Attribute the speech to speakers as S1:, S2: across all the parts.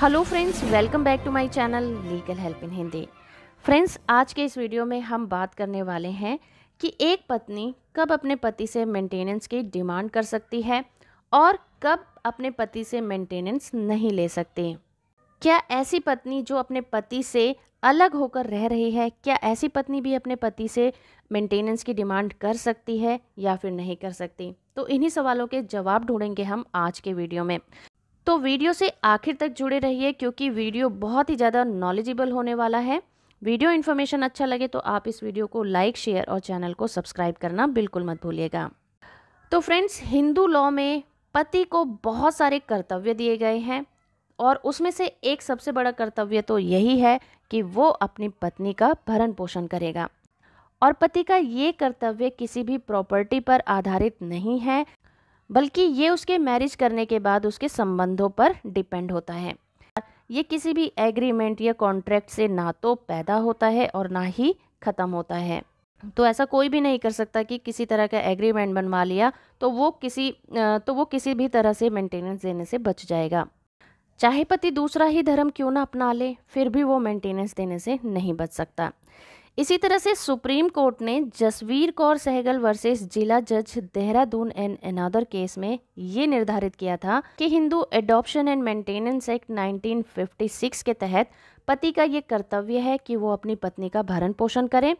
S1: hello friends welcome back to my channel legal help in Hindi friends आज के इस video में हम बात करने वाले हैं कि एक पत्नी कब अपने पति से मेंटेनेंस की डिमांड कर सकती है और कब अपने पति से मेंटेनेंस नहीं ले सकती क्या ऐसी पत्नी जो अपने पति से अलग होकर रह रही है क्या ऐसी पत्नी भी अपने पति से मेंटेनेंस की डिमांड कर सकती है या फिर नहीं कर सकती तो इन्हीं सवालों के जवाब ढूंढेंगे हम आज के वीडियो में तो वीडियो से आखिर तक जुड़े रहिए क्योंकि वीडियो बहुत ही ज़्यादा नॉलेजेबल होने वाला है वीडियो इन्फॉर्मेशन अच्छा लगे तो आप इस वीडियो को लाइक शेयर और चैनल को सब्सक्राइब करना बिल्कुल मत भूलिएगा तो फ्रेंड्स हिंदू लॉ में पति को बहुत सारे कर्तव्य दिए गए हैं और उसमें से एक सबसे बड़ा कर्तव्य तो यही है कि वो अपनी पत्नी का भरण पोषण करेगा और पति का ये कर्तव्य किसी भी प्रॉपर्टी पर आधारित नहीं है बल्कि ये उसके मैरिज करने के बाद उसके संबंधों पर डिपेंड होता है ये किसी भी एग्रीमेंट या कॉन्ट्रैक्ट से ना तो पैदा होता है और ना ही ख़त्म होता है तो ऐसा कोई भी नहीं कर सकता कि किसी तरह का एग्रीमेंट बनवा लिया तो वो किसी तो वो किसी भी तरह से मेंटेनेंस देने से बच जाएगा चाहे पति दूसरा ही धर्म क्यों ना अपना ले फिर भी वो मेंटेनेंस देने से नहीं बच सकता इसी तरह से सुप्रीम कोर्ट ने जसवीर कौर सहगल वर्सेस जिला जज देहरादून एंड अनादर केस में ये निर्धारित किया था कि Hindu adoption and maintenance act 1956 के तहत पति का ये कर्तव्य है कि वो अपनी पत्नी का भरण पोषण करें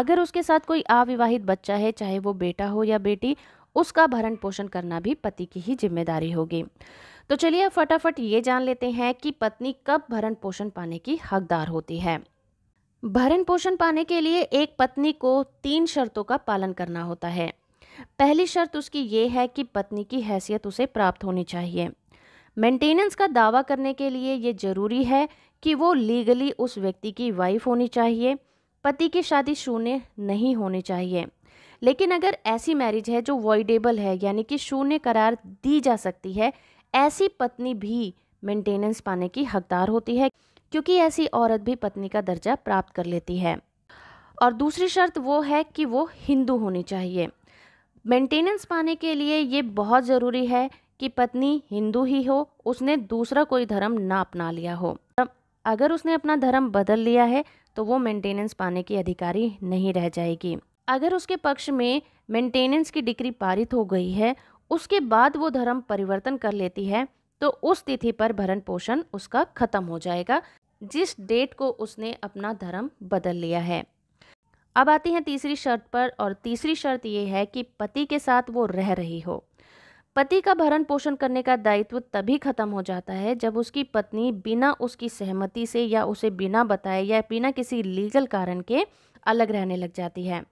S1: अगर उसके साथ कोई अविवाहित बच्चा है चाहे वो बेटा हो या बेटी उसका भरण पोषण करना भी पति की ही जिम्मेदारी होगी तो चलिए फटाफट ये जान लेते हैं कि पत्नी कब भरण पोषण पाने की हकदार होती है भरण पोषण पाने के लिए एक पत्नी को तीन शर्तों का पालन करना होता है पहली शर्त उसकी ये है कि पत्नी की हैसियत उसे प्राप्त होनी चाहिए मेंटेनेंस का दावा करने के लिए ये ज़रूरी है कि वो लीगली उस व्यक्ति की वाइफ होनी चाहिए पति की शादी शून्य नहीं होनी चाहिए लेकिन अगर ऐसी मैरिज है जो वॉइडेबल है यानी कि शून्य करार दी जा सकती है ऐसी पत्नी भी मेंटेनेंस पाने की हकदार होती है क्योंकि ऐसी औरत भी पत्नी का दर्जा प्राप्त कर लेती है और दूसरी शर्त वो है कि वो हिंदू होनी चाहिए मेंटेनेंस पाने के लिए ये बहुत ज़रूरी है कि पत्नी हिंदू ही हो उसने दूसरा कोई धर्म ना अपना लिया हो अगर उसने अपना धर्म बदल लिया है तो वो मेंटेनेंस पाने की अधिकारी नहीं रह जाएगी अगर उसके पक्ष में मेंटेनेंस की डिग्री पारित हो गई है उसके बाद वो धर्म परिवर्तन कर लेती है तो उस तिथि पर भरण पोषण उसका खत्म हो जाएगा जिस डेट को उसने अपना धर्म बदल लिया है अब आती हैं तीसरी शर्त पर और तीसरी शर्त ये है कि पति के साथ वो रह रही हो पति का भरण पोषण करने का दायित्व तभी खत्म हो जाता है जब उसकी पत्नी बिना उसकी सहमति से या उसे बिना बताए या बिना किसी लीगल कारण के अलग रहने लग जाती है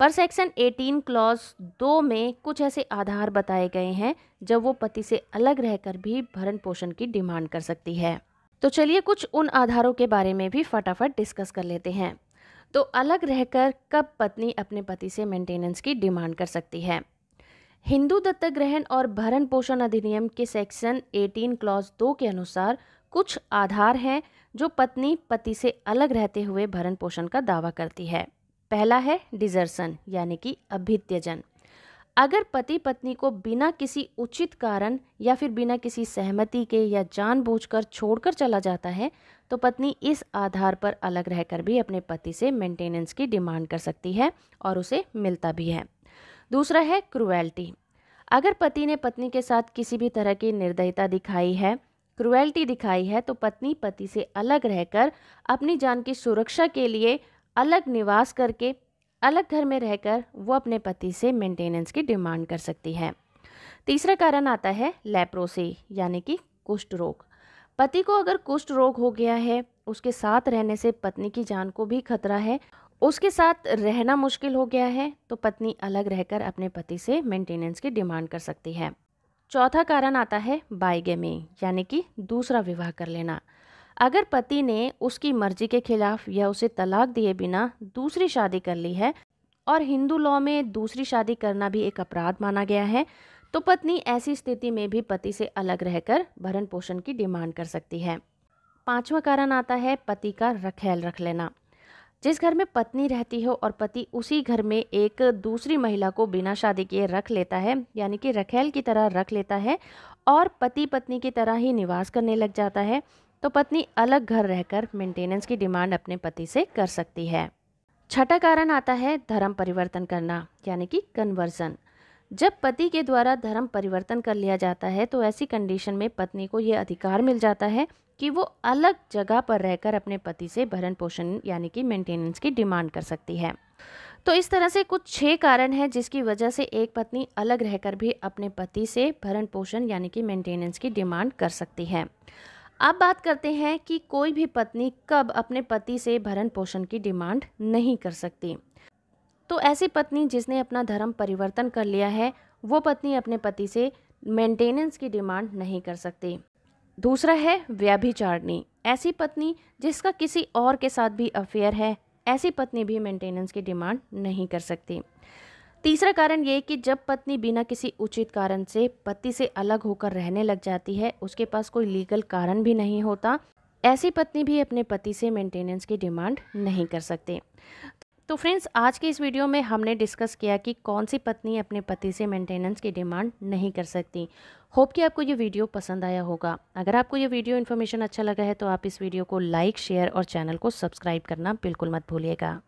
S1: पर सेक्शन 18 क्लॉज दो में कुछ ऐसे आधार बताए गए हैं जब वो पति से अलग रहकर भी भरण पोषण की डिमांड कर सकती है तो चलिए कुछ उन आधारों के बारे में भी फटाफट डिस्कस कर लेते हैं तो अलग रहकर कब पत्नी अपने पति से मेंटेनेंस की डिमांड कर सकती है हिंदू दत्तक ग्रहण और भरण पोषण अधिनियम के सेक्शन 18 क्लॉज 2 के अनुसार कुछ आधार हैं जो पत्नी पति से अलग रहते हुए भरण पोषण का दावा करती है पहला है डिजर्सन यानी कि अभित्यजन अगर पति पत्नी को बिना किसी उचित कारण या फिर बिना किसी सहमति के या जानबूझकर छोड़कर चला जाता है तो पत्नी इस आधार पर अलग रहकर भी अपने पति से मेंटेनेंस की डिमांड कर सकती है और उसे मिलता भी है दूसरा है क्रुएल्टी अगर पति ने पत्नी के साथ किसी भी तरह की निर्दयता दिखाई है क्रुएल्टी दिखाई है तो पत्नी पति से अलग रहकर अपनी जान की सुरक्षा के लिए अलग निवास करके अलग घर में रहकर वो अपने पति से मेंटेनेंस की डिमांड कर सकती है तीसरा कारण आता है लेप्रोसी यानी कि कुष्ठ रोग पति को अगर कुष्ठ रोग हो गया है उसके साथ रहने से पत्नी की जान को भी खतरा है उसके साथ रहना मुश्किल हो गया है तो पत्नी अलग रहकर अपने पति से मेंटेनेंस की डिमांड कर सकती है चौथा कारण आता है बाइगेमी यानी कि दूसरा विवाह कर लेना अगर पति ने उसकी मर्जी के खिलाफ या उसे तलाक दिए बिना दूसरी शादी कर ली है और हिंदू लॉ में दूसरी शादी करना भी एक अपराध माना गया है तो पत्नी ऐसी स्थिति में भी पति से अलग रहकर भरण पोषण की डिमांड कर सकती है पांचवा कारण आता है पति का रखेल रख लेना जिस घर में पत्नी रहती हो और पति उसी घर में एक दूसरी महिला को बिना शादी किए रख लेता है यानी कि रखेल की तरह रख लेता है और पति पत्नी की तरह ही निवास करने लग जाता है तो पत्नी अलग घर रहकर मेंटेनेंस की डिमांड अपने पति से कर सकती है छठा कारण आता है धर्म परिवर्तन करना यानी कि कन्वर्जन जब पति के द्वारा धर्म परिवर्तन कर लिया जाता है तो ऐसी कंडीशन में पत्नी को ये अधिकार मिल जाता है कि वो अलग जगह पर रहकर अपने पति से भरण पोषण यानी कि मेंटेनेंस की डिमांड कर सकती है तो इस तरह से कुछ छः कारण हैं जिसकी वजह से एक पत्नी अलग रहकर भी अपने पति से भरण पोषण यानी कि मेंटेनेंस की डिमांड कर सकती है अब बात करते हैं कि कोई भी पत्नी कब अपने पति से भरण पोषण की डिमांड नहीं कर सकती तो ऐसी पत्नी जिसने अपना धर्म परिवर्तन कर लिया है वो पत्नी अपने पति से मेंटेनेंस की डिमांड नहीं कर सकती दूसरा है व्याभिचारणी ऐसी पत्नी जिसका किसी और के साथ भी अफेयर है ऐसी पत्नी भी मेंटेनेंस की डिमांड नहीं कर सकती तीसरा कारण ये कि जब पत्नी बिना किसी उचित कारण से पति से अलग होकर रहने लग जाती है उसके पास कोई लीगल कारण भी नहीं होता ऐसी पत्नी भी अपने पति से मेंटेनेंस की डिमांड नहीं कर सकते तो फ्रेंड्स आज के इस वीडियो में हमने डिस्कस किया कि कौन सी पत्नी अपने पति से मेंटेनेंस की डिमांड नहीं कर सकती होप कि आपको ये वीडियो पसंद आया होगा अगर आपको ये वीडियो इन्फॉर्मेशन अच्छा लगा है तो आप इस वीडियो को लाइक शेयर और चैनल को सब्सक्राइब करना बिल्कुल मत भूलिएगा